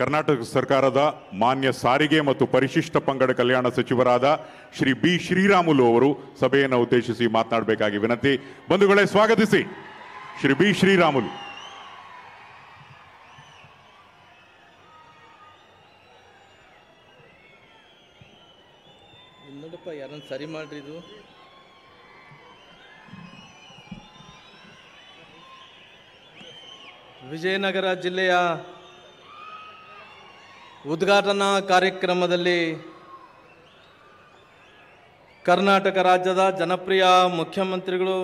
ಕರ್ನಾಟಕ ಸರ್ಕಾರದ ಮಾನ್ಯ ಸಾರಿಗೆ ಮತ್ತು ಪರಿಶಿಷ್ಟ ಪಂಗಡ ಕಲ್ಯಾಣ ಸಚಿವರಾದ ಶ್ರೀ ಬಿ ಶ್ರೀರಾಮುಲು ಅವರು ಸಭೆಯನ್ನು ಉದ್ದೇಶಿಸಿ ಮಾತನಾಡಬೇಕಾಗಿ ವಿನಂತಿ ಬಂಧುಗಳೇ ಸ್ವಾಗತಿಸಿ ಶ್ರೀ ಬಿ ಶ್ರೀರಾಮುಲು ನೋಡಪ್ಪ ಸರಿ ಮಾಡ್ರಿ ಇದು ವಿಜಯನಗರ ಜಿಲ್ಲೆಯ ಉದ್ಘಾಟನಾ ಕಾರ್ಯಕ್ರಮದಲ್ಲಿ ಕರ್ನಾಟಕ ರಾಜ್ಯದ ಜನಪ್ರಿಯ ಮುಖ್ಯಮಂತ್ರಿಗಳು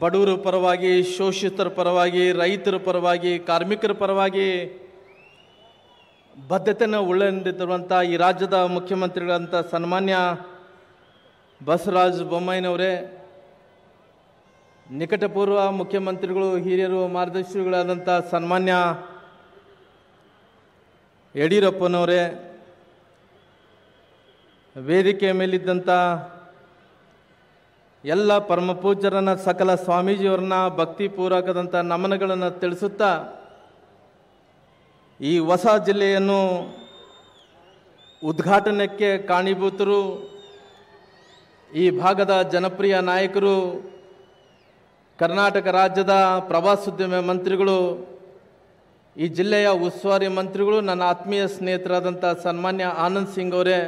ಬಡವರ ಪರವಾಗಿ ಶೋಷಿತರ ಪರವಾಗಿ ರೈತರ ಪರವಾಗಿ ಕಾರ್ಮಿಕರ ಪರವಾಗಿ ಬದ್ಧತೆಯನ್ನು ಒಳಗೊಂಡಿರುವಂಥ ಈ ರಾಜ್ಯದ ಮುಖ್ಯಮಂತ್ರಿಗಳಂಥ ಸನ್ಮಾನ್ಯ ಬಸವರಾಜ ಬೊಮ್ಮಾಯಿನವರೇ ನಿಕಟಪೂರ್ವ ಮುಖ್ಯಮಂತ್ರಿಗಳು ಹಿರಿಯರು ಮಾರ್ಗದರ್ಶಿಗಳಾದಂಥ ಸನ್ಮಾನ್ಯ ಯಡಿಯೂರಪ್ಪನವರೇ ವೇದಿಕೆ ಮೇಲಿದ್ದಂಥ ಎಲ್ಲ ಪರಮಪೂಜರನ ಸಕಲ ಸ್ವಾಮೀಜಿಯವರನ್ನ ಭಕ್ತಿಪೂರ್ವಕದಂಥ ನಮನಗಳನ್ನು ತಿಳಿಸುತ್ತಾ ಈ ಹೊಸ ಜಿಲ್ಲೆಯನ್ನು ಉದ್ಘಾಟನೆಕ್ಕೆ ಕಾಣಿಭೂತರು ಈ ಭಾಗದ ಜನಪ್ರಿಯ ನಾಯಕರು ಕರ್ನಾಟಕ ರಾಜ್ಯದ ಪ್ರವಾಸೋದ್ಯಮ ಮಂತ್ರಿಗಳು ಈ ಜಿಲ್ಲೆಯ ಉಸ್ತುವಾರಿ ಮಂತ್ರಿಗಳು ನನ್ನ ಆತ್ಮೀಯ ಸ್ನೇಹಿತರಾದಂಥ ಸನ್ಮಾನ್ಯ ಆನಂದ್ ಸಿಂಗ್ ಅವರೇ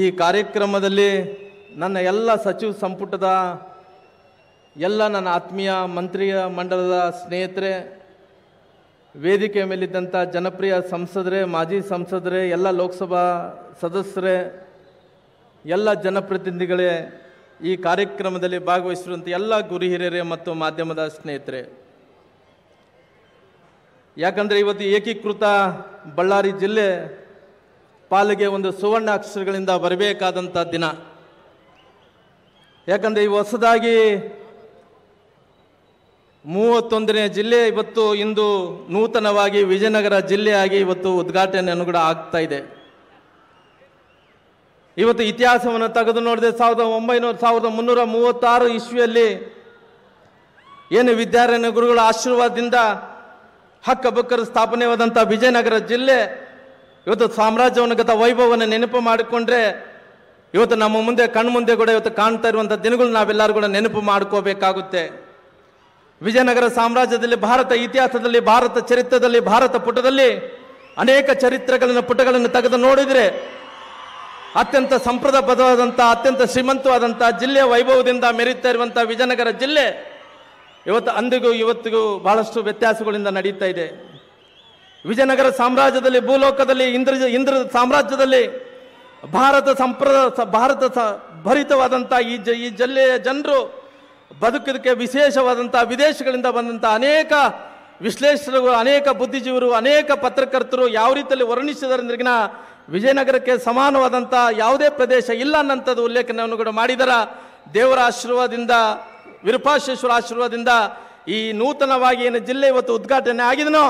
ಈ ಕಾರ್ಯಕ್ರಮದಲ್ಲಿ ನನ್ನ ಎಲ್ಲ ಸಚಿವ ಸಂಪುಟದ ಎಲ್ಲ ನನ್ನ ಆತ್ಮೀಯ ಮಂತ್ರಿಯ ಮಂಡಲದ ಸ್ನೇಹಿತರೆ ವೇದಿಕೆ ಮೇಲಿದ್ದಂಥ ಜನಪ್ರಿಯ ಸಂಸದರೇ ಮಾಜಿ ಸಂಸದರೇ ಎಲ್ಲ ಲೋಕಸಭಾ ಸದಸ್ಯರೇ ಎಲ್ಲ ಜನಪ್ರತಿನಿಧಿಗಳೇ ಈ ಕಾರ್ಯಕ್ರಮದಲ್ಲಿ ಭಾಗವಹಿಸಿರುವಂಥ ಎಲ್ಲ ಗುರು ಹಿರಿಯರೇ ಮತ್ತು ಮಾಧ್ಯಮದ ಸ್ನೇಹಿತರೆ ಯಾಕಂದರೆ ಇವತ್ತು ಏಕೀಕೃತ ಬಳ್ಳಾರಿ ಜಿಲ್ಲೆ ಪಾಲಿಗೆ ಒಂದು ಸುವರ್ಣ ಅಕ್ಷರಗಳಿಂದ ಬರಬೇಕಾದಂಥ ದಿನ ಯಾಕಂದರೆ ಈ ಹೊಸದಾಗಿ ಮೂವತ್ತೊಂದನೇ ಜಿಲ್ಲೆ ಇವತ್ತು ಇಂದು ನೂತನವಾಗಿ ವಿಜಯನಗರ ಜಿಲ್ಲೆಯಾಗಿ ಇವತ್ತು ಉದ್ಘಾಟನೆ ಕೂಡ ಆಗ್ತಾ ಇದೆ ಇವತ್ತು ಇತಿಹಾಸವನ್ನು ತೆಗೆದು ನೋಡಿದೆ ಸಾವಿರದ ಒಂಬೈನೂರ ಸಾವಿರದ ಮುನ್ನೂರ ಮೂವತ್ತಾರು ಇಸ್ವಿಯಲ್ಲಿ ಏನು ವಿದ್ಯಾರಣ್ಯ ಗುರುಗಳ ಆಶೀರ್ವಾದದಿಂದ ಹಕ್ಕ ಬಕ್ಕರು ಸ್ಥಾಪನೆವಾದಂಥ ವಿಜಯನಗರ ಜಿಲ್ಲೆ ಇವತ್ತು ಸಾಮ್ರಾಜ್ಯವನ್ನು ಗತ ವೈಭವವನ್ನು ನೆನಪು ಮಾಡಿಕೊಂಡ್ರೆ ಇವತ್ತು ನಮ್ಮ ಮುಂದೆ ಕಣ್ಮುಂದೆ ಕೂಡ ಇವತ್ತು ಕಾಣ್ತಾ ಇರುವಂಥ ದಿನಗಳು ನಾವೆಲ್ಲರೂ ಕೂಡ ನೆನಪು ಮಾಡ್ಕೋಬೇಕಾಗುತ್ತೆ ವಿಜಯನಗರ ಸಾಮ್ರಾಜ್ಯದಲ್ಲಿ ಭಾರತ ಇತಿಹಾಸದಲ್ಲಿ ಭಾರತ ಚರಿತ್ರದಲ್ಲಿ ಭಾರತ ಪುಟದಲ್ಲಿ ಅನೇಕ ಚರಿತ್ರೆಗಳನ್ನು ಪುಟಗಳನ್ನು ತೆಗೆದು ನೋಡಿದರೆ ಅತ್ಯಂತ ಸಂಪ್ರದಾಯಬದ್ಧವಾದಂಥ ಅತ್ಯಂತ ಶ್ರೀಮಂತವಾದಂಥ ಜಿಲ್ಲೆಯ ವೈಭವದಿಂದ ಮೆರೀತಾ ಇರುವಂಥ ವಿಜಯನಗರ ಜಿಲ್ಲೆ ಇವತ್ತು ಅಂದಿಗೂ ಇವತ್ತಿಗೂ ಬಹಳಷ್ಟು ವ್ಯತ್ಯಾಸಗಳಿಂದ ನಡೀತಾ ಇದೆ ವಿಜಯನಗರ ಸಾಮ್ರಾಜ್ಯದಲ್ಲಿ ಭೂಲೋಕದಲ್ಲಿ ಇಂದ್ರ ಇಂದ್ರ ಸಾಮ್ರಾಜ್ಯದಲ್ಲಿ ಭಾರತ ಸಂಪ್ರ ಭಾರತ ಭರಿತವಾದಂಥ ಈ ಜ ಈ ಜಿಲ್ಲೆಯ ಜನರು ಬದುಕೋದಕ್ಕೆ ವಿಶೇಷವಾದಂಥ ವಿದೇಶಗಳಿಂದ ಬಂದಂಥ ಅನೇಕ ವಿಶ್ಲೇಷಕರು ಅನೇಕ ಬುದ್ಧಿಜೀವರು ಅನೇಕ ಪತ್ರಕರ್ತರು ಯಾವ ರೀತಿಯಲ್ಲಿ ವರ್ಣಿಸಿದ್ರಿಗಿನ ವಿಜಯನಗರಕ್ಕೆ ಸಮಾನವಾದಂಥ ಯಾವುದೇ ಪ್ರದೇಶ ಇಲ್ಲ ಅನ್ನಂಥದ್ದು ಉಲ್ಲೇಖನವನ್ನು ಕೂಡ ಮಾಡಿದರ ದೇವರ ಆಶೀರ್ವಾದದಿಂದ ವಿರೂಪಾಶೇಶ್ವರ ಆಶೀರ್ವಾದದಿಂದ ಈ ನೂತನವಾಗಿ ಏನು ಜಿಲ್ಲೆ ಇವತ್ತು ಉದ್ಘಾಟನೆ ಆಗಿದನೋ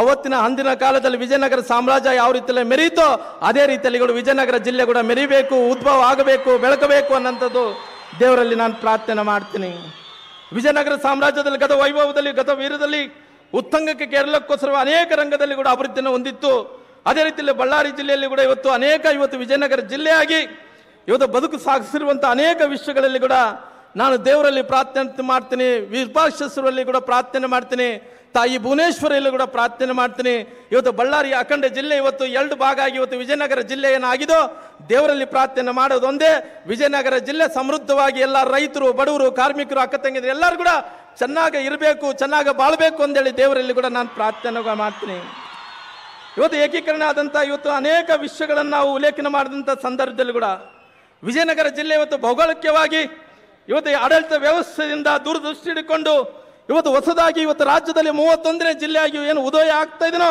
ಅವತ್ತಿನ ಅಂದಿನ ಕಾಲದಲ್ಲಿ ವಿಜಯನಗರ ಸಾಮ್ರಾಜ್ಯ ಯಾವ ರೀತಿಯಲ್ಲಿ ಮೆರೀತೋ ಅದೇ ರೀತಿಯಲ್ಲಿ ಕೂಡ ವಿಜಯನಗರ ಜಿಲ್ಲೆ ಕೂಡ ಮೆರಿಬೇಕು ಉದ್ಭವ ಆಗಬೇಕು ಬೆಳಕಬೇಕು ಅನ್ನೋಂಥದ್ದು ದೇವರಲ್ಲಿ ನಾನು ಪ್ರಾರ್ಥನೆ ಮಾಡ್ತೀನಿ ವಿಜಯನಗರ ಸಾಮ್ರಾಜ್ಯದಲ್ಲಿ ಗತ ವೈಭವದಲ್ಲಿ ಗತ ವೀರದಲ್ಲಿ ಉತ್ತಂಗಕ್ಕೆ ಕೇರಳಕ್ಕೋಸ್ಕರ ಅನೇಕ ರಂಗದಲ್ಲಿ ಕೂಡ ಅಭಿವೃದ್ಧಿಯನ್ನು ಹೊಂದಿತ್ತು ಅದೇ ರೀತಿಯಲ್ಲಿ ಬಳ್ಳಾರಿ ಜಿಲ್ಲೆಯಲ್ಲಿ ಕೂಡ ಇವತ್ತು ಅನೇಕ ಇವತ್ತು ವಿಜಯನಗರ ಜಿಲ್ಲೆಯಾಗಿ ಇವತ್ತು ಬದುಕು ಸಾಗಿಸಿರುವಂಥ ಅನೇಕ ವಿಷಯಗಳಲ್ಲಿ ಕೂಡ ನಾನು ದೇವರಲ್ಲಿ ಪ್ರಾರ್ಥನೆ ಮಾಡ್ತೀನಿ ವಿಭಾಷಸ್ವರಲ್ಲಿ ಕೂಡ ಪ್ರಾರ್ಥನೆ ಮಾಡ್ತೀನಿ ತಾಯಿ ಭುವನೇಶ್ವರಿಯಲ್ಲಿ ಕೂಡ ಪ್ರಾರ್ಥನೆ ಮಾಡ್ತೀನಿ ಇವತ್ತು ಬಳ್ಳಾರಿ ಅಖಂಡ ಜಿಲ್ಲೆ ಇವತ್ತು ಎರಡು ಭಾಗ ಆಗಿ ಇವತ್ತು ವಿಜಯನಗರ ಜಿಲ್ಲೆ ಏನಾಗಿದೋ ದೇವರಲ್ಲಿ ಪ್ರಾರ್ಥನೆ ಮಾಡೋದೊಂದೇ ವಿಜಯನಗರ ಜಿಲ್ಲೆ ಸಮೃದ್ಧವಾಗಿ ಎಲ್ಲ ರೈತರು ಬಡವರು ಕಾರ್ಮಿಕರು ಅಕ್ಕ ತಂಗಿದ್ರು ಎಲ್ಲರೂ ಕೂಡ ಚೆನ್ನಾಗಿ ಇರಬೇಕು ಚೆನ್ನಾಗಿ ಬಾಳಬೇಕು ಅಂತೇಳಿ ದೇವರಲ್ಲಿ ಕೂಡ ನಾನು ಪ್ರಾರ್ಥನೆ ಮಾಡ್ತೀನಿ ಇವತ್ತು ಏಕೀಕರಣ ಆದಂಥ ಇವತ್ತು ಅನೇಕ ವಿಷಯಗಳನ್ನು ನಾವು ಉಲ್ಲೇಖನ ಮಾಡಿದಂಥ ಸಂದರ್ಭದಲ್ಲಿ ಕೂಡ ವಿಜಯನಗರ ಜಿಲ್ಲೆ ಇವತ್ತು ಭೌಗೋಳಿಕವಾಗಿ ಇವತ್ತು ಈ ಆಡಳಿತ ವ್ಯವಸ್ಥೆಯಿಂದ ದೂರದೃಷ್ಟಿ ಹಿಡಿಕೊಂಡು ಇವತ್ತು ಹೊಸದಾಗಿ ಇವತ್ತು ರಾಜ್ಯದಲ್ಲಿ ಮೂವತ್ತೊಂದನೇ ಜಿಲ್ಲೆಯಾಗಿ ಏನು ಉದಯ ಆಗ್ತಾ ಇದೆಯೋ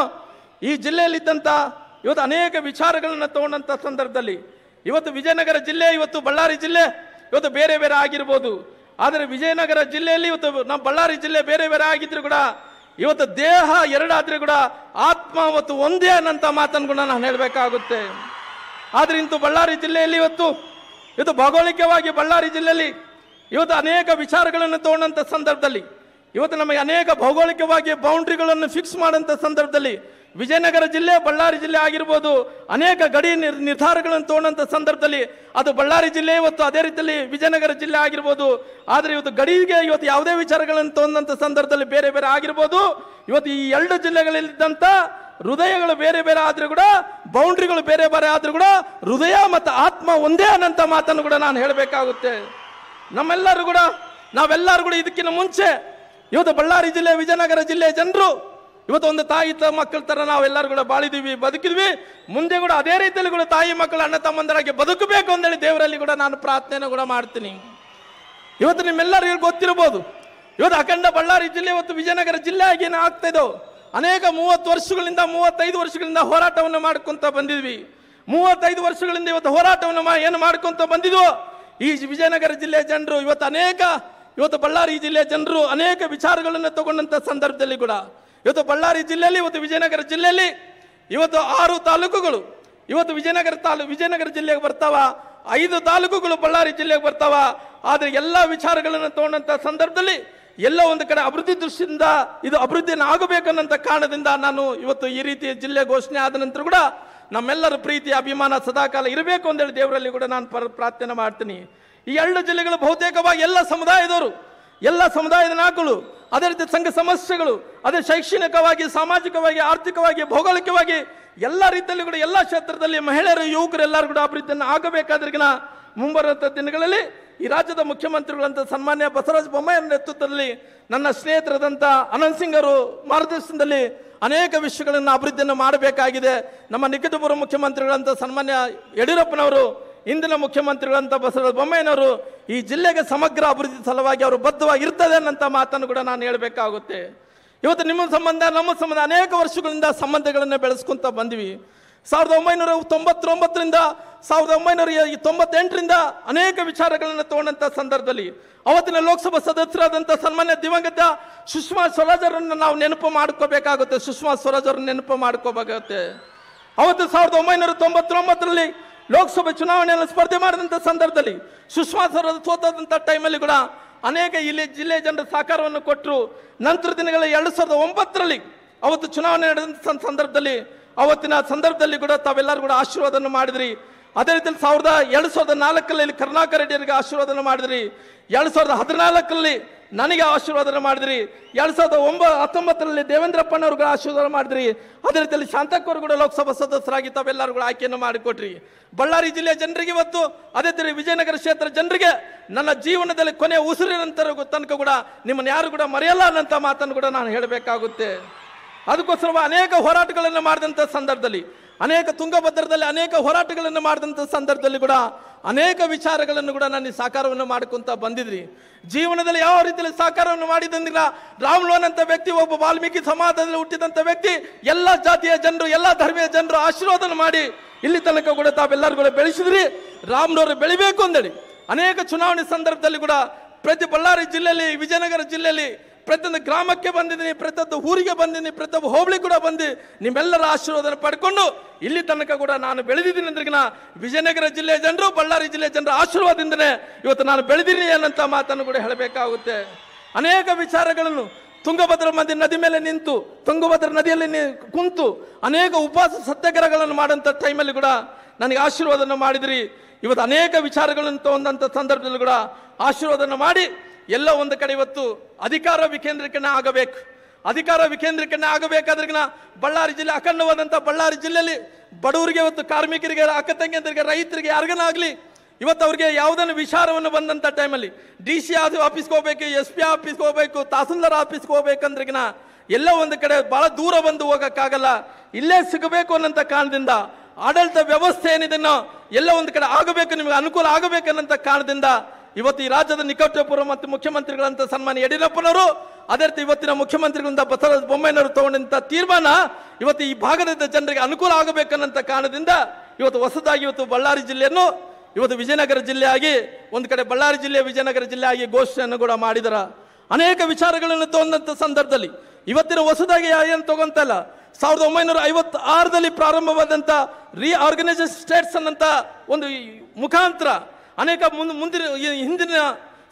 ಈ ಜಿಲ್ಲೆಯಲ್ಲಿದ್ದಂಥ ಇವತ್ತು ಅನೇಕ ವಿಚಾರಗಳನ್ನು ತಗೊಂಡಂಥ ಸಂದರ್ಭದಲ್ಲಿ ಇವತ್ತು ವಿಜಯನಗರ ಜಿಲ್ಲೆ ಇವತ್ತು ಬಳ್ಳಾರಿ ಜಿಲ್ಲೆ ಇವತ್ತು ಬೇರೆ ಬೇರೆ ಆಗಿರ್ಬೋದು ಆದರೆ ವಿಜಯನಗರ ಜಿಲ್ಲೆಯಲ್ಲಿ ಇವತ್ತು ನಮ್ಮ ಬಳ್ಳಾರಿ ಜಿಲ್ಲೆ ಬೇರೆ ಬೇರೆ ಆಗಿದ್ರು ಕೂಡ ಇವತ್ತು ದೇಹ ಎರಡಾದರೂ ಕೂಡ ಆತ್ಮ ಮತ್ತು ಒಂದೇ ಅನ್ನಂಥ ಮಾತನ್ನು ಕೂಡ ನಾನು ಹೇಳಬೇಕಾಗುತ್ತೆ ಆದರೆ ಇಂತೂ ಬಳ್ಳಾರಿ ಜಿಲ್ಲೆಯಲ್ಲಿ ಇವತ್ತು ಇದು ಭೌಗೋಳಿಕವಾಗಿ ಬಳ್ಳಾರಿ ಜಿಲ್ಲೆಯಲ್ಲಿ ಇವತ್ತು ಅನೇಕ ವಿಚಾರಗಳನ್ನು ತಗೊಂಡಂಥ ಸಂದರ್ಭದಲ್ಲಿ ಇವತ್ತು ನಮಗೆ ಅನೇಕ ಭೌಗೋಳಿಕವಾಗಿ ಬೌಂಡ್ರಿಗಳನ್ನು ಫಿಕ್ಸ್ ಮಾಡುವಂಥ ಸಂದರ್ಭದಲ್ಲಿ ವಿಜಯನಗರ ಜಿಲ್ಲೆ ಬಳ್ಳಾರಿ ಜಿಲ್ಲೆ ಆಗಿರ್ಬೋದು ಅನೇಕ ಗಡಿ ನಿರ್ ನಿರ್ಧಾರಗಳನ್ನು ತಗೊಂಡಂಥ ಸಂದರ್ಭದಲ್ಲಿ ಅದು ಬಳ್ಳಾರಿ ಜಿಲ್ಲೆ ಇವತ್ತು ಅದೇ ರೀತಿಯಲ್ಲಿ ವಿಜಯನಗರ ಜಿಲ್ಲೆ ಆಗಿರ್ಬೋದು ಆದರೆ ಇವತ್ತು ಗಡಿಗೆ ಇವತ್ತು ಯಾವುದೇ ವಿಚಾರಗಳನ್ನು ತಗೊಂಡಂಥ ಸಂದರ್ಭದಲ್ಲಿ ಬೇರೆ ಬೇರೆ ಆಗಿರ್ಬೋದು ಇವತ್ತು ಈ ಎರಡು ಜಿಲ್ಲೆಗಳಲ್ಲಿದ್ದಂಥ ಹೃದಯಗಳು ಬೇರೆ ಬೇರೆ ಆದರೂ ಕೂಡ ಬೌಂಡ್ರಿಗಳು ಬೇರೆ ಬೇರೆ ಆದರೂ ಕೂಡ ಹೃದಯ ಮತ್ತು ಆತ್ಮ ಒಂದೇ ಅನ್ನಂಥ ಮಾತನ್ನು ಕೂಡ ನಾನು ಹೇಳಬೇಕಾಗುತ್ತೆ ನಮ್ಮೆಲ್ಲರೂ ಕೂಡ ನಾವೆಲ್ಲರೂ ಕೂಡ ಇದಕ್ಕಿಂತ ಮುಂಚೆ ಇವತ್ತು ಬಳ್ಳಾರಿ ಜಿಲ್ಲೆ ವಿಜಯನಗರ ಜಿಲ್ಲೆ ಜನರು ಇವತ್ತು ಒಂದು ತಾಯಿ ತ ಮಕ್ಕಳ ಥರ ನಾವೆಲ್ಲರೂ ಕೂಡ ಬಾಳಿದೀವಿ ಬದುಕಿದ್ವಿ ಮುಂದೆ ಕೂಡ ಅದೇ ರೀತಿಯಲ್ಲಿ ಕೂಡ ತಾಯಿ ಮಕ್ಕಳು ಅಣ್ಣ ತಮ್ಮಂದರಾಗಿ ಬದುಕಬೇಕು ಅಂತೇಳಿ ದೇವರಲ್ಲಿ ಕೂಡ ನಾನು ಪ್ರಾರ್ಥನೆ ಕೂಡ ಮಾಡ್ತೀನಿ ಇವತ್ತು ನಿಮ್ಮೆಲ್ಲರಿಗೂ ಗೊತ್ತಿರ್ಬೋದು ಇವತ್ತು ಅಖಂಡ ಬಳ್ಳಾರಿ ಜಿಲ್ಲೆ ಇವತ್ತು ವಿಜಯನಗರ ಜಿಲ್ಲೆ ಏನು ಆಗ್ತಾ ಅನೇಕ ಮೂವತ್ತು ವರ್ಷಗಳಿಂದ ಮೂವತ್ತೈದು ವರ್ಷಗಳಿಂದ ಹೋರಾಟವನ್ನು ಮಾಡ್ಕೊತ ಬಂದಿದ್ವಿ ಮೂವತ್ತೈದು ವರ್ಷಗಳಿಂದ ಇವತ್ತು ಹೋರಾಟವನ್ನು ಏನು ಮಾಡ್ಕೊತ ಬಂದಿದ್ವು ಈ ವಿಜಯನಗರ ಜಿಲ್ಲೆಯ ಜನರು ಇವತ್ತು ಅನೇಕ ಇವತ್ತು ಬಳ್ಳಾರಿ ಜಿಲ್ಲೆಯ ಜನರು ಅನೇಕ ವಿಚಾರಗಳನ್ನು ತಗೊಂಡಂತ ಸಂದರ್ಭದಲ್ಲಿ ಕೂಡ ಇವತ್ತು ಬಳ್ಳಾರಿ ಜಿಲ್ಲೆಯಲ್ಲಿ ಇವತ್ತು ವಿಜಯನಗರ ಜಿಲ್ಲೆಯಲ್ಲಿ ಇವತ್ತು ಆರು ತಾಲೂಕುಗಳು ಇವತ್ತು ವಿಜಯನಗರ ತಾಲೂ ವಿಜಯನಗರ ಜಿಲ್ಲೆಗೆ ಬರ್ತಾವ ಐದು ತಾಲೂಕುಗಳು ಬಳ್ಳಾರಿ ಜಿಲ್ಲೆಗೆ ಬರ್ತಾವ ಆದರೆ ಎಲ್ಲ ವಿಚಾರಗಳನ್ನು ತಗೊಂಡಂತ ಸಂದರ್ಭದಲ್ಲಿ ಎಲ್ಲ ಒಂದು ಕಡೆ ಅಭಿವೃದ್ಧಿ ದೃಷ್ಟಿಯಿಂದ ಇದು ಅಭಿವೃದ್ಧಿಯನ್ನು ಆಗಬೇಕನ್ನಂಥ ಕಾರಣದಿಂದ ನಾನು ಇವತ್ತು ಈ ರೀತಿ ಜಿಲ್ಲೆ ಘೋಷಣೆ ಆದ ನಂತರ ಕೂಡ ನಮ್ಮೆಲ್ಲರ ಪ್ರೀತಿ ಅಭಿಮಾನ ಸದಾಕಾಲ ಇರಬೇಕು ಅಂತೇಳಿ ದೇವರಲ್ಲಿ ಕೂಡ ನಾನು ಪರ ಪ್ರಾರ್ಥನೆ ಮಾಡ್ತೀನಿ ಈ ಎರಡು ಜಿಲ್ಲೆಗಳು ಬಹುತೇಕವಾಗಿ ಎಲ್ಲ ಸಮುದಾಯದವರು ಎಲ್ಲ ಸಮುದಾಯದ ನಾಕುಗಳು ಅದೇ ರೀತಿ ಸಂಘ ಸಮಸ್ಯೆಗಳು ಅದೇ ಶೈಕ್ಷಣಿಕವಾಗಿ ಸಾಮಾಜಿಕವಾಗಿ ಆರ್ಥಿಕವಾಗಿ ಭೌಗೋಳಿಕವಾಗಿ ಎಲ್ಲ ರೀತಿಯಲ್ಲಿ ಕೂಡ ಎಲ್ಲ ಕ್ಷೇತ್ರದಲ್ಲಿ ಮಹಿಳೆಯರು ಯುವಕರು ಎಲ್ಲರೂ ಕೂಡ ಅಭಿವೃದ್ಧಿಯನ್ನು ಆಗಬೇಕಾದ್ರಿಗಿನ ಮುಂಬರುವಂಥ ದಿನಗಳಲ್ಲಿ ಈ ರಾಜ್ಯದ ಮುಖ್ಯಮಂತ್ರಿಗಳಂಥ ಸನ್ಮಾನ್ಯ ಬಸವರಾಜ ಬೊಮ್ಮಾಯಿಯ ನೇತೃತ್ವದಲ್ಲಿ ನನ್ನ ಸ್ನೇಹಿತರಾದಂಥ ಅನಂತ್ ಸಿಂಗ್ ಅವರು ಮಾರ್ಗದರ್ಶನದಲ್ಲಿ ಅನೇಕ ವಿಷಯಗಳನ್ನು ಅಭಿವೃದ್ಧಿಯನ್ನು ಮಾಡಬೇಕಾಗಿದೆ ನಮ್ಮ ನಿಕಟಪೂರ್ವ ಮುಖ್ಯಮಂತ್ರಿಗಳಂಥ ಸನ್ಮಾನ್ಯ ಯಡಿಯೂರಪ್ಪನವರು ಇಂದಿನ ಮುಖ್ಯಮಂತ್ರಿಗಳಂಥ ಬಸವರಾಜ ಬೊಮ್ಮಾಯಿನವರು ಈ ಜಿಲ್ಲೆಗೆ ಸಮಗ್ರ ಅಭಿವೃದ್ಧಿ ಸಲುವಾಗಿ ಅವರು ಬದ್ಧವಾಗಿರ್ತದೆ ಅನ್ನೋಂಥ ಮಾತನ್ನು ಕೂಡ ನಾನು ಹೇಳಬೇಕಾಗುತ್ತೆ ಇವತ್ತು ನಿಮ್ಮ ಸಂಬಂಧ ನಮ್ಮ ಸಂಬಂಧ ಅನೇಕ ವರ್ಷಗಳಿಂದ ಸಂಬಂಧಗಳನ್ನು ಬೆಳೆಸ್ಕೊತ ಬಂದ್ವಿ ಸಾವಿರದ ಒಂಬೈನೂರ ತೊಂಬತ್ತೊಂಬತ್ತರಿಂದ ಸಾವಿರದ ಒಂಬೈನೂರ ತೊಂಬತ್ತೆಂಟರಿಂದ ಅನೇಕ ವಿಚಾರಗಳನ್ನು ತಗೊಂಡಂಥ ಸಂದರ್ಭದಲ್ಲಿ ಅವತ್ತಿನ ಲೋಕಸಭಾ ಸದಸ್ಯರಾದಂಥ ಸನ್ಮಾನ್ಯ ದಿವಂಗತ ಸುಷ್ಮಾ ಸ್ವರಾಜರನ್ನು ನಾವು ನೆನಪು ಮಾಡ್ಕೋಬೇಕಾಗುತ್ತೆ ಸುಷ್ಮಾ ಸ್ವರಾಜರನ್ನು ನೆನಪು ಮಾಡ್ಕೋಬೇಕಾಗುತ್ತೆ ಅವತ್ತು ಸಾವಿರದ ಒಂಬೈನೂರ ತೊಂಬತ್ತೊಂಬತ್ತರಲ್ಲಿ ಲೋಕಸಭೆ ಚುನಾವಣೆಯನ್ನು ಸ್ಪರ್ಧೆ ಮಾಡಿದಂಥ ಸಂದರ್ಭದಲ್ಲಿ ಸುಷ್ಮಾ ಸ್ವರಾಜ್ ಸೋತಾದಂಥ ಟೈಮಲ್ಲಿ ಕೂಡ ಅನೇಕ ಇಲ್ಲಿ ಜಿಲ್ಲೆ ಜನರ ಸಹಕಾರವನ್ನು ಕೊಟ್ಟರು ನಂತರ ದಿನಗಳ ಎರಡು ಸಾವಿರದ ಒಂಬತ್ತರಲ್ಲಿ ಅವತ್ತು ಚುನಾವಣೆ ನಡೆದಂಥ ಸಂದರ್ಭದಲ್ಲಿ ಅವತ್ತಿನ ಸಂದರ್ಭದಲ್ಲಿ ಕೂಡ ತಾವೆಲ್ಲರೂ ಕೂಡ ಆಶೀರ್ವಾದವನ್ನು ಮಾಡಿದ್ರಿ ಅದೇ ರೀತಿಯಲ್ಲಿ ಸಾವಿರದ ಎರಡು ಸಾವಿರದ ನಾಲ್ಕರಲ್ಲಿ ಕರುಣಾಕರ ರೆಡ್ಡಿಯವರಿಗೆ ಆಶೀರ್ವಾದ ಮಾಡಿದ್ರಿ ಎರಡು ಸಾವಿರದ ಹದಿನಾಲ್ಕರಲ್ಲಿ ನನಗೆ ಆಶೀರ್ವಾದನ ಮಾಡಿದ್ರಿ ಎರಡು ಸಾವಿರದ ಒಂಬ ಹತ್ತೊಂಬತ್ತರಲ್ಲಿ ದೇವೇಂದ್ರಪ್ಪನವ್ರಿಗೆ ಆಶೀರ್ವಾದ ಮಾಡಿದ್ರಿ ಅದೇ ರೀತಿಯಲ್ಲಿ ಶಾಂತಕ್ಕವರು ಕೂಡ ಲೋಕಸಭಾ ಸದಸ್ಯರಾಗಿ ತಾವೆಲ್ಲರೂ ಕೂಡ ಆಯ್ಕೆಯನ್ನು ಮಾಡಿಕೊಟ್ರಿ ಬಳ್ಳಾರಿ ಜಿಲ್ಲೆಯ ಜನರಿಗೆ ಇವತ್ತು ಅದೇ ರೀತಿ ವಿಜಯನಗರ ಕ್ಷೇತ್ರ ಜನರಿಗೆ ನನ್ನ ಜೀವನದಲ್ಲಿ ಕೊನೆ ಉಸಿರಿನಂತರ ತನಕ ಕೂಡ ನಿಮ್ಮನ್ನು ಯಾರು ಕೂಡ ಮರೆಯಲ್ಲ ಅನ್ನಂಥ ಮಾತನ್ನು ಕೂಡ ನಾನು ಹೇಳಬೇಕಾಗುತ್ತೆ ಅದಕ್ಕೋಸ್ಕರ ಅನೇಕ ಹೋರಾಟಗಳನ್ನು ಮಾಡಿದಂಥ ಸಂದರ್ಭದಲ್ಲಿ ಅನೇಕ ತುಂಗಭದ್ರದಲ್ಲಿ ಅನೇಕ ಹೋರಾಟಗಳನ್ನು ಮಾಡಿದಂಥ ಸಂದರ್ಭದಲ್ಲಿ ಕೂಡ ಅನೇಕ ವಿಚಾರಗಳನ್ನು ಕೂಡ ನಾನು ಸಾಕಾರವನ್ನು ಮಾಡಿಕೊಂತ ಬಂದಿದ್ರಿ ಜೀವನದಲ್ಲಿ ಯಾವ ರೀತಿಯಲ್ಲಿ ಸಾಕಾರವನ್ನು ಮಾಡಿದಂದಿಲ್ಲ ರಾಮ್ ಲೋನ್ ಅಂತ ವ್ಯಕ್ತಿ ಒಬ್ಬ ವಾಲ್ಮೀಕಿ ಸಮಾಜದಲ್ಲಿ ಹುಟ್ಟಿದಂಥ ವ್ಯಕ್ತಿ ಎಲ್ಲ ಜಾತಿಯ ಜನರು ಎಲ್ಲ ಧರ್ಮೀಯ ಜನರು ಆಶೀರ್ವಾದನ ಮಾಡಿ ಇಲ್ಲಿ ತನಕ ಕೂಡ ತಾವೆಲ್ಲರೂ ಕೂಡ ಬೆಳೆಸಿದ್ರಿ ರಾಮ್ನವರು ಬೆಳಿಬೇಕು ಅಂದೇಳಿ ಅನೇಕ ಚುನಾವಣೆ ಸಂದರ್ಭದಲ್ಲಿ ಕೂಡ ಪ್ರತಿ ಬಳ್ಳಾರಿ ಜಿಲ್ಲೆಯಲ್ಲಿ ವಿಜಯನಗರ ಜಿಲ್ಲೆಯಲ್ಲಿ ಪ್ರತಿಯೊಂದು ಗ್ರಾಮಕ್ಕೆ ಬಂದಿದ್ದೀನಿ ಪ್ರತಿಯೊಂದು ಊರಿಗೆ ಬಂದಿದ್ದೀನಿ ಪ್ರತಿಯೊಬ್ಬ ಹೋಬಳಿ ಕೂಡ ಬಂದು ನಿಮ್ಮೆಲ್ಲರ ಆಶೀರ್ವಾದನ ಪಡ್ಕೊಂಡು ಇಲ್ಲಿ ತನಕ ಕೂಡ ನಾನು ಬೆಳೆದಿದ್ದೀನಿ ಅಂದ್ರಿಗಿನ ವಿಜಯನಗರ ಜಿಲ್ಲೆಯ ಜನರು ಬಳ್ಳಾರಿ ಜಿಲ್ಲೆಯ ಜನರ ಆಶೀರ್ವಾದದಿಂದನೇ ಇವತ್ತು ನಾನು ಬೆಳೆದಿದ್ದೀನಿ ಅನ್ನೋಂಥ ಮಾತನ್ನು ಕೂಡ ಹೇಳಬೇಕಾಗುತ್ತೆ ಅನೇಕ ವಿಚಾರಗಳನ್ನು ತುಂಗಭದ್ರ ಮಂದಿ ನದಿ ಮೇಲೆ ನಿಂತು ತುಂಗಭದ್ರ ನದಿಯಲ್ಲಿ ಕುಂತು ಅನೇಕ ಉಪವಾಸ ಸತ್ಯಾಗ್ರಹಗಳನ್ನು ಮಾಡುವಂಥ ಟೈಮಲ್ಲಿ ಕೂಡ ನನಗೆ ಆಶೀರ್ವಾದನ ಮಾಡಿದಿರಿ ಇವತ್ತು ಅನೇಕ ವಿಚಾರಗಳನ್ನು ತಗೊಂಡಂಥ ಸಂದರ್ಭದಲ್ಲಿ ಕೂಡ ಆಶೀರ್ವಾದನ ಮಾಡಿ ಎಲ್ಲ ಒಂದು ಕಡೆ ಇವತ್ತು ಅಧಿಕಾರ ವಿಕೇಂದ್ರೀಕರಣ ಆಗಬೇಕು ಅಧಿಕಾರ ವಿಕೇಂದ್ರೀಕರಣ ಆಗಬೇಕಾದ್ರಗಿನ ಬಳ್ಳಾರಿ ಜಿಲ್ಲೆ ಅಖಂಡವಾದಂಥ ಬಳ್ಳಾರಿ ಜಿಲ್ಲೆಯಲ್ಲಿ ಬಡವರಿಗೆ ಇವತ್ತು ಕಾರ್ಮಿಕರಿಗೆ ಅಕ್ಕ ಅಂತ ರೈತರಿಗೆ ಆಗಲಿ ಇವತ್ತು ಅವ್ರಿಗೆ ಯಾವುದನ್ನು ವಿಚಾರವನ್ನು ಬಂದಂಥ ಟೈಮಲ್ಲಿ ಡಿ ಸಿ ಆದ ಆಫೀಸ್ಗೆ ಹೋಗ್ಬೇಕು ಎಸ್ ಪಿ ಆಫೀಸ್ಗೆ ಹೋಗ್ಬೇಕು ತಹಸೀಲ್ದಾರ್ ಆಫೀಸ್ಗೆ ಹೋಗ್ಬೇಕಂದ್ರಗಿನ ಎಲ್ಲ ಒಂದು ಕಡೆ ಭಾಳ ದೂರ ಬಂದು ಹೋಗೋಕ್ಕಾಗಲ್ಲ ಇಲ್ಲೇ ಸಿಗಬೇಕು ಅನ್ನೋಂಥ ಕಾರಣದಿಂದ ಆಡಳಿತ ವ್ಯವಸ್ಥೆ ಏನಿದೆನೋ ಎಲ್ಲ ಒಂದು ಕಡೆ ಆಗಬೇಕು ನಿಮಗೆ ಅನುಕೂಲ ಆಗಬೇಕನ್ನಂಥ ಕಾರಣದಿಂದ ಇವತ್ತು ಈ ರಾಜ್ಯದ ನಿಕಟಪೂರ್ವ ಮತ್ತು ಮುಖ್ಯಮಂತ್ರಿಗಳಂತ ಸನ್ಮಾನ ಯಡಿಯೂರಪ್ಪನವರು ಅದೇ ರೀತಿ ಇವತ್ತಿನ ಮುಖ್ಯಮಂತ್ರಿಗಳಿಂದ ಬಸವರಾಜ ಬೊಮ್ಮಾಯಿನವರು ತಗೊಂಡಂತ ತೀರ್ಮಾನ ಇವತ್ತು ಈ ಭಾಗದ ಜನರಿಗೆ ಅನುಕೂಲ ಆಗಬೇಕನ್ನಂಥ ಕಾರಣದಿಂದ ಇವತ್ತು ಹೊಸದಾಗಿ ಇವತ್ತು ಬಳ್ಳಾರಿ ಜಿಲ್ಲೆಯನ್ನು ಇವತ್ತು ವಿಜಯನಗರ ಜಿಲ್ಲೆಯಾಗಿ ಒಂದು ಕಡೆ ಬಳ್ಳಾರಿ ಜಿಲ್ಲೆ ವಿಜಯನಗರ ಜಿಲ್ಲೆಯಾಗಿ ಘೋಷಣೆಯನ್ನು ಕೂಡ ಮಾಡಿದರ ಅನೇಕ ವಿಚಾರಗಳನ್ನು ತಗೊಂಡಂಥ ಸಂದರ್ಭದಲ್ಲಿ ಇವತ್ತಿನ ಹೊಸದಾಗಿ ಏನು ತಗೊಂತಲ್ಲ ಸಾವಿರದ ಒಂಬೈನೂರ ಐವತ್ತ ಆರದಲ್ಲಿ ಪ್ರಾರಂಭವಾದಂಥ ರೀಆರ್ಗನೈಸೇಷನ್ ಸ್ಟೇಟ್ಸ್ ಅನ್ನಂಥ ಒಂದು ಮುಖಾಂತರ ಅನೇಕ ಮುಂದೆ ಮುಂದಿನ ಹಿಂದಿನ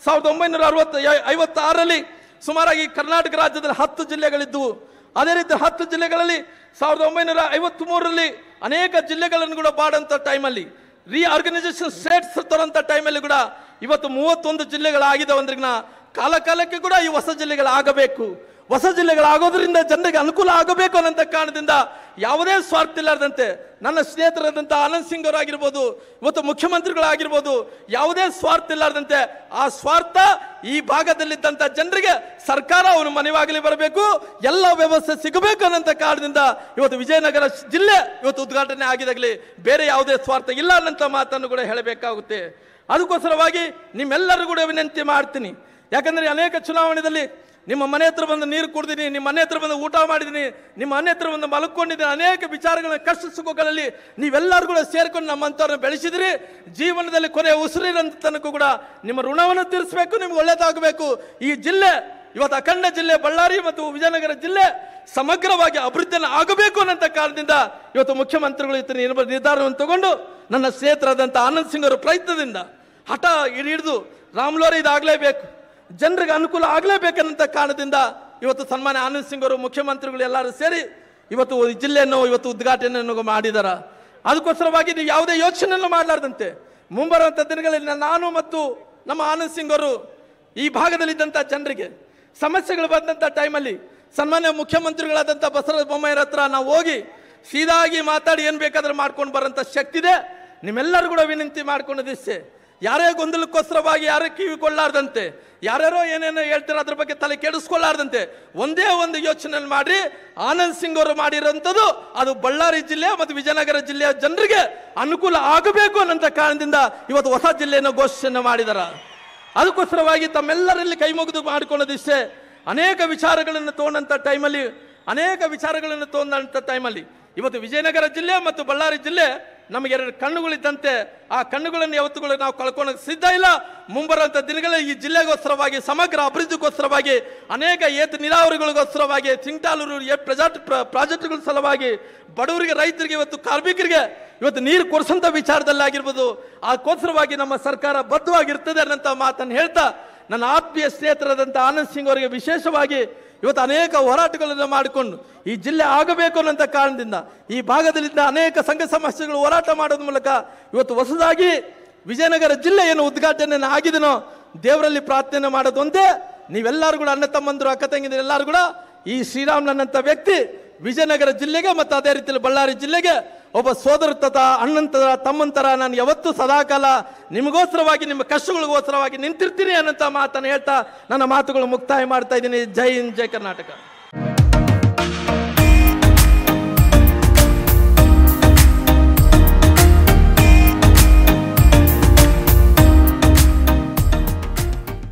ಸಾವಿರದ ಒಂಬೈನೂರ ಅರವತ್ತು ಐವತ್ತಾರರಲ್ಲಿ ಸುಮಾರಾಗಿ ಕರ್ನಾಟಕ ರಾಜ್ಯದಲ್ಲಿ ಹತ್ತು ಜಿಲ್ಲೆಗಳಿದ್ದವು ಅದೇ ರೀತಿ ಹತ್ತು ಜಿಲ್ಲೆಗಳಲ್ಲಿ ಸಾವಿರದ ಒಂಬೈನೂರ ಐವತ್ತ್ ಮೂರರಲ್ಲಿ ಅನೇಕ ಜಿಲ್ಲೆಗಳನ್ನು ಕೂಡ ಬಾಡಂಥ ಟೈಮಲ್ಲಿ ರೀಆರ್ಗನೈಸೇಷನ್ ಸ್ಟೇಟ್ಸ್ ತರೋಂಥ ಟೈಮಲ್ಲಿ ಕೂಡ ಇವತ್ತು ಮೂವತ್ತೊಂದು ಜಿಲ್ಲೆಗಳಾಗಿದೆ ಅಂದ್ರೆ ಕಾಲ ಕಾಲಕ್ಕೆ ಕೂಡ ಈ ಹೊಸ ಜಿಲ್ಲೆಗಳಾಗಬೇಕು ಹೊಸ ಜಿಲ್ಲೆಗಳಾಗೋದ್ರಿಂದ ಜನರಿಗೆ ಅನುಕೂಲ ಆಗಬೇಕು ಅನ್ನೋಂಥ ಕಾರಣದಿಂದ ಯಾವುದೇ ಸ್ವಾರ್ಥ ಇಲ್ಲಾರ್ದಂತೆ ನನ್ನ ಸ್ನೇಹಿತರಾದಂಥ ಆನಂದ್ ಸಿಂಗ್ ಅವರಾಗಿರ್ಬೋದು ಇವತ್ತು ಮುಖ್ಯಮಂತ್ರಿಗಳಾಗಿರ್ಬೋದು ಯಾವುದೇ ಸ್ವಾರ್ಥ ಇಲ್ಲಾರ್ದಂತೆ ಆ ಸ್ವಾರ್ಥ ಈ ಭಾಗದಲ್ಲಿದ್ದಂಥ ಜನರಿಗೆ ಸರ್ಕಾರ ಅವನು ಮನೆವಾಗಲಿ ಬರಬೇಕು ಎಲ್ಲ ವ್ಯವಸ್ಥೆ ಸಿಗಬೇಕು ಅನ್ನೋಂಥ ಕಾರಣದಿಂದ ಇವತ್ತು ವಿಜಯನಗರ ಜಿಲ್ಲೆ ಇವತ್ತು ಉದ್ಘಾಟನೆ ಆಗಿದಾಗಲಿ ಬೇರೆ ಯಾವುದೇ ಸ್ವಾರ್ಥ ಇಲ್ಲ ಅನ್ನೋಂಥ ಮಾತನ್ನು ಕೂಡ ಹೇಳಬೇಕಾಗುತ್ತೆ ಅದಕ್ಕೋಸ್ಕರವಾಗಿ ನಿಮ್ಮೆಲ್ಲರೂ ಕೂಡ ವಿನಂತಿ ಮಾಡ್ತೀನಿ ಯಾಕಂದರೆ ಅನೇಕ ಚುನಾವಣೆಯಲ್ಲಿ ನಿಮ್ಮ ಮನೆ ಹತ್ರ ಬಂದು ನೀರು ಕುಡಿದಿನಿ ನಿಮ್ಮ ಮನೆ ಹತ್ರ ಬಂದು ಊಟ ಮಾಡಿದ್ದೀನಿ ನಿಮ್ಮ ಮನೆ ಹತ್ರ ಬಂದು ಮಲ್ಕೊಂಡಿದ್ದೀನಿ ಅನೇಕ ವಿಚಾರಗಳನ್ನ ಕಷ್ಟ ಸುಖಗಳಲ್ಲಿ ನೀವೆಲ್ಲರೂ ಕೂಡ ಸೇರ್ಕೊಂಡು ನಮ್ಮಂಥವ್ರನ್ನ ಬೆಳೆಸಿದಿರಿ ಜೀವನದಲ್ಲಿ ಕೊನೆಯ ಉಸಿರಿನಂತ ತನಕ ಕೂಡ ನಿಮ್ಮ ಋಣವನ್ನು ತೀರಿಸಬೇಕು ನಿಮ್ಗೆ ಒಳ್ಳೇದಾಗಬೇಕು ಈ ಜಿಲ್ಲೆ ಇವತ್ತು ಅಖಂಡ ಜಿಲ್ಲೆ ಬಳ್ಳಾರಿ ಮತ್ತು ವಿಜಯನಗರ ಜಿಲ್ಲೆ ಸಮಗ್ರವಾಗಿ ಅಭಿವೃದ್ಧಿಯನ್ನು ಆಗಬೇಕು ಅನ್ನೋಂಥ ಕಾರಣದಿಂದ ಇವತ್ತು ಮುಖ್ಯಮಂತ್ರಿಗಳು ಇತರ ನಿರ್ಧಾರವನ್ನು ತಗೊಂಡು ನನ್ನ ಸ್ನೇಹಿತರಾದಂಥ ಆನಂದ್ ಸಿಂಗ್ ಅವರ ಪ್ರಯತ್ನದಿಂದ ಹಠ ಹಿಡಿದು ರಾಮ್ಲೋರಿ ಇದಾಗಲೇಬೇಕು ಜನರಿಗೆ ಅನುಕೂಲ ಆಗಲೇಬೇಕನ್ನಂಥ ಕಾರಣದಿಂದ ಇವತ್ತು ಸನ್ಮಾನ್ಯ ಆನಂದ್ ಸಿಂಗ್ ಅವರು ಮುಖ್ಯಮಂತ್ರಿಗಳು ಎಲ್ಲರೂ ಸೇರಿ ಇವತ್ತು ಜಿಲ್ಲೆಯನ್ನು ಇವತ್ತು ಉದ್ಘಾಟನೆಯನ್ನು ಮಾಡಿದಾರ ಅದಕ್ಕೋಸ್ಕರವಾಗಿ ನೀವು ಯಾವುದೇ ಯೋಚನೆಯನ್ನು ಮಾಡಲಾರ್ದಂತೆ ಮುಂಬರುವಂಥ ದಿನಗಳಲ್ಲಿ ನಾನು ಮತ್ತು ನಮ್ಮ ಆನಂದ್ ಸಿಂಗ್ ಅವರು ಈ ಭಾಗದಲ್ಲಿದ್ದಂಥ ಜನರಿಗೆ ಸಮಸ್ಯೆಗಳು ಬಂದಂಥ ಟೈಮಲ್ಲಿ ಸನ್ಮಾನ್ಯ ಮುಖ್ಯಮಂತ್ರಿಗಳಾದಂಥ ಬಸವರಾಜ ಬೊಮ್ಮಾಯಿರ ಹತ್ರ ನಾವು ಹೋಗಿ ಸೀದಾಗಿ ಮಾತಾಡಿ ಏನು ಬೇಕಾದರೂ ಮಾಡ್ಕೊಂಡು ಬರೋಂಥ ಶಕ್ತಿ ಇದೆ ನಿಮ್ಮೆಲ್ಲರೂ ಕೂಡ ವಿನಂತಿ ಮಾಡ್ಕೊಂಡಿದ್ದಿಷ್ಟೇ ಯಾರೇ ಗೊಂದಲಕ್ಕೋಸ್ಕರವಾಗಿ ಯಾರೇ ಕಿವಿಕೊಳ್ಳಾರ್ದಂತೆ ಯಾರ್ಯಾರೋ ಏನೇನೋ ಹೇಳ್ತಾರೆ ಅದ್ರ ಬಗ್ಗೆ ತಲೆ ಕೆಡಿಸ್ಕೊಳ್ಳಾರ್ದಂತೆ ಒಂದೇ ಒಂದು ಯೋಚನೆ ಮಾಡಿ ಆನಂದ್ ಸಿಂಗ್ ಅವರು ಮಾಡಿರೋಂಥದ್ದು ಅದು ಬಳ್ಳಾರಿ ಜಿಲ್ಲೆ ಮತ್ತು ವಿಜಯನಗರ ಜಿಲ್ಲೆಯ ಜನರಿಗೆ ಅನುಕೂಲ ಆಗಬೇಕು ಅನ್ನೋಂಥ ಕಾರಣದಿಂದ ಇವತ್ತು ಹೊಸ ಜಿಲ್ಲೆಯನ್ನು ಘೋಷಣೆ ಮಾಡಿದಾರ ಅದಕ್ಕೋಸ್ಕರವಾಗಿ ತಮ್ಮೆಲ್ಲರಲ್ಲಿ ಕೈ ಮುಗಿದು ಮಾಡಿಕೊಳ್ಳೋದಿಷ್ಟೇ ಅನೇಕ ವಿಚಾರಗಳನ್ನು ತಗೊಂಡಂಥ ಟೈಮಲ್ಲಿ ಅನೇಕ ವಿಚಾರಗಳನ್ನು ತಗೊಂಡಂಥ ಟೈಮಲ್ಲಿ ಇವತ್ತು ವಿಜಯನಗರ ಜಿಲ್ಲೆ ಮತ್ತು ಬಳ್ಳಾರಿ ಜಿಲ್ಲೆ ಎರಡು ಕಣ್ಣುಗಳಿದ್ದಂತೆ ಆ ಕಣ್ಣುಗಳನ್ನು ಯಾವತ್ತುಗಳು ನಾವು ಕಳ್ಕೊಳ್ಳೋಕೆ ಸಿದ್ಧ ಇಲ್ಲ ಮುಂಬರುವಂಥ ದಿನಗಳಲ್ಲಿ ಈ ಜಿಲ್ಲೆಗೋಸ್ಕರವಾಗಿ ಸಮಗ್ರ ಅಭಿವೃದ್ಧಿಗೋಸ್ಕರವಾಗಿ ಅನೇಕ ಏತ ನೀರಾವರಿಗಳಿಗೋಸ್ಕರವಾಗಿ ಚಿಂಟಾಲೂರು ಪ್ರಜಾ ಪ್ರಾಜೆಕ್ಟ್ಗಳ ಸಲುವಾಗಿ ಬಡವರಿಗೆ ರೈತರಿಗೆ ಇವತ್ತು ಕಾರ್ಮಿಕರಿಗೆ ಇವತ್ತು ನೀರು ಕೊಡಿಸಂಥ ವಿಚಾರದಲ್ಲಿ ಆಗಿರ್ಬೋದು ಅದಕ್ಕೋಸ್ಕರವಾಗಿ ನಮ್ಮ ಸರ್ಕಾರ ಬದ್ಧವಾಗಿರ್ತದೆ ಅನ್ನೋಂಥ ಮಾತನ್ನು ಹೇಳ್ತಾ ನನ್ನ ಆತ್ಮೀಯ ಸ್ನೇಹಿತರಾದಂಥ ಆನಂದ್ ಸಿಂಗ್ ಅವರಿಗೆ ವಿಶೇಷವಾಗಿ ಇವತ್ತು ಅನೇಕ ಹೋರಾಟಗಳನ್ನು ಮಾಡಿಕೊಂಡು ಈ ಜಿಲ್ಲೆ ಆಗಬೇಕು ಅನ್ನೋಂಥ ಕಾರಣದಿಂದ ಈ ಭಾಗದಲ್ಲಿದ್ದ ಅನೇಕ ಸಂಘ ಸಮಸ್ಯೆಗಳು ಹೋರಾಟ ಮಾಡೋದ್ರ ಮೂಲಕ ಇವತ್ತು ಹೊಸದಾಗಿ ವಿಜಯನಗರ ಜಿಲ್ಲೆ ಏನು ಉದ್ಘಾಟನೆ ಆಗಿದನೋ ದೇವರಲ್ಲಿ ಪ್ರಾರ್ಥನೆ ಮಾಡೋದೊಂದೇ ನೀವೆಲ್ಲರೂ ಕೂಡ ಅಣ್ಣ ತಮ್ಮಂದರು ಅಕ್ಕ ತಂಗಿದ್ರು ಎಲ್ಲರೂ ಕೂಡ ಈ ಶ್ರೀರಾಮ್ನನ್ನಂಥ ವ್ಯಕ್ತಿ ವಿಜಯನಗರ ಜಿಲ್ಲೆಗೆ ಮತ್ತು ಅದೇ ರೀತಿಯಲ್ಲಿ ಬಳ್ಳಾರಿ ಜಿಲ್ಲೆಗೆ ಒಬ್ಬ ಸೋದರ ತಥ ಅಣ್ಣಂತರ ತಮ್ಮಂತರ ನಾನು ಯಾವತ್ತೂ ಸದಾಕಾಲ ನಿಮಗೋಸ್ಕರವಾಗಿ ನಿಮ್ಮ ಕಷ್ಟಗಳಿಗೋಸ್ಕರವಾಗಿ ನಿಂತಿರ್ತೀನಿ ಅನ್ನೋಂಥ ಮಾತನ್ನು ಹೇಳ್ತಾ ನನ್ನ ಮಾತುಗಳು ಮುಕ್ತಾಯ ಮಾಡ್ತಾ ಇದ್ದೀನಿ ಜೈ ಹಿಂದ್ ಜೈ ಕರ್ನಾಟಕ